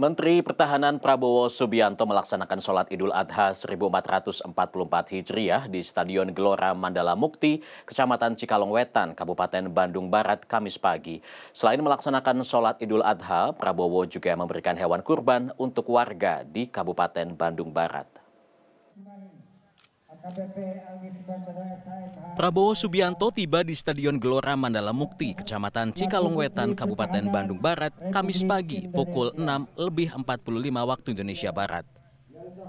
Menteri Pertahanan Prabowo Subianto melaksanakan sholat Idul Adha 1444 Hijriah di Stadion Gelora Mandala Mukti, Kecamatan Cikalong Wetan, Kabupaten Bandung Barat, Kamis pagi. Selain melaksanakan sholat Idul Adha, Prabowo juga memberikan hewan kurban untuk warga di Kabupaten Bandung Barat. Prabowo Subianto tiba di Stadion Gelora Mandala Mukti, Kecamatan Cikalongwetan, Kabupaten Bandung Barat, Kamis pagi pukul 6 lebih 45 waktu Indonesia Barat.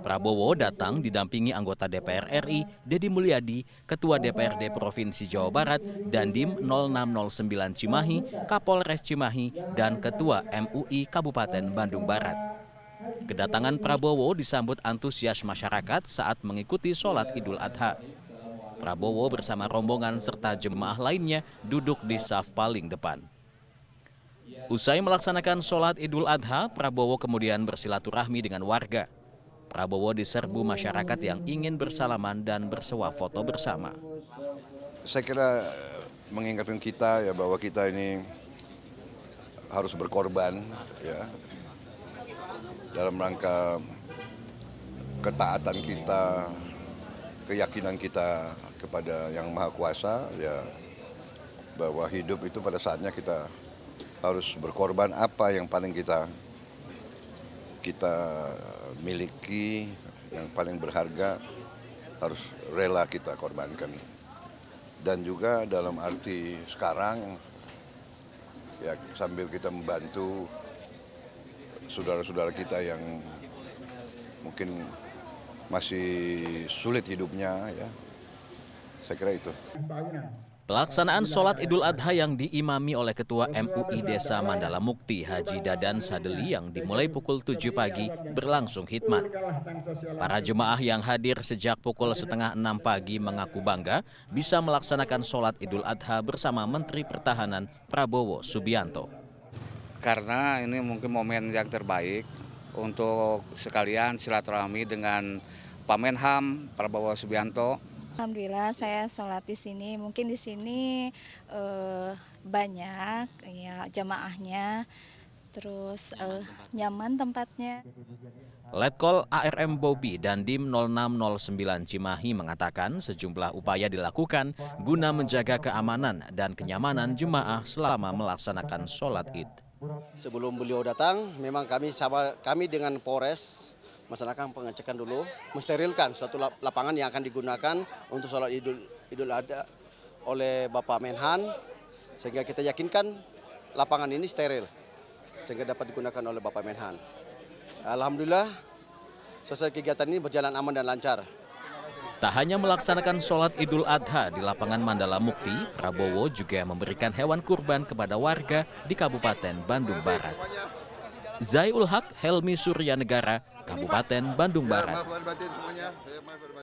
Prabowo datang didampingi anggota DPR RI, Dedi Mulyadi, Ketua DPRD Provinsi Jawa Barat, Dandim 0609 Cimahi, Kapolres Cimahi, dan Ketua MUI Kabupaten Bandung Barat. Kedatangan Prabowo disambut antusias masyarakat saat mengikuti sholat Idul Adha. Prabowo bersama rombongan serta jemaah lainnya duduk di saf paling depan. Usai melaksanakan sholat Idul Adha, Prabowo kemudian bersilaturahmi dengan warga. Prabowo diserbu masyarakat yang ingin bersalaman dan bersewa foto bersama. Saya kira eh, mengingatkan kita ya bahwa kita ini harus berkorban ya dalam rangka ketaatan kita, keyakinan kita kepada Yang Maha Kuasa, ya bahwa hidup itu pada saatnya kita harus berkorban apa yang paling kita kita miliki, yang paling berharga harus rela kita korbankan. Dan juga dalam arti sekarang ya sambil kita membantu saudara-saudara kita yang mungkin masih sulit hidupnya ya. Saya kira itu. Pelaksanaan sholat Idul Adha yang diimami oleh Ketua MUI Desa Mandala Mukti Haji Dadan Sadeli yang dimulai pukul 7 pagi berlangsung hikmat. Para jemaah yang hadir sejak pukul setengah 6 pagi mengaku bangga bisa melaksanakan sholat Idul Adha bersama Menteri Pertahanan Prabowo Subianto karena ini mungkin momen yang terbaik untuk sekalian silaturahmi dengan Pak Menham, Prabowo Subianto. Alhamdulillah saya sholat di sini. Mungkin di sini eh, banyak ya jamaahnya, terus eh, nyaman tempatnya. Letkol ARM Bobi dan Dim 0609 Cimahi mengatakan sejumlah upaya dilakukan guna menjaga keamanan dan kenyamanan jemaah selama melaksanakan sholat id. Sebelum beliau datang, memang kami sama kami dengan Polres melaksanakan pengecekan dulu, mensterilkan suatu lapangan yang akan digunakan untuk sholat Idul Idul Adha oleh Bapak Menhan sehingga kita yakinkan lapangan ini steril sehingga dapat digunakan oleh Bapak Menhan. Alhamdulillah selesai kegiatan ini berjalan aman dan lancar. Tak hanya melaksanakan sholat idul adha di lapangan Mandala Mukti, Prabowo juga memberikan hewan kurban kepada warga di Kabupaten Bandung Barat. Zaiul Haq Helmi Suryanegara, Kabupaten Bandung Barat.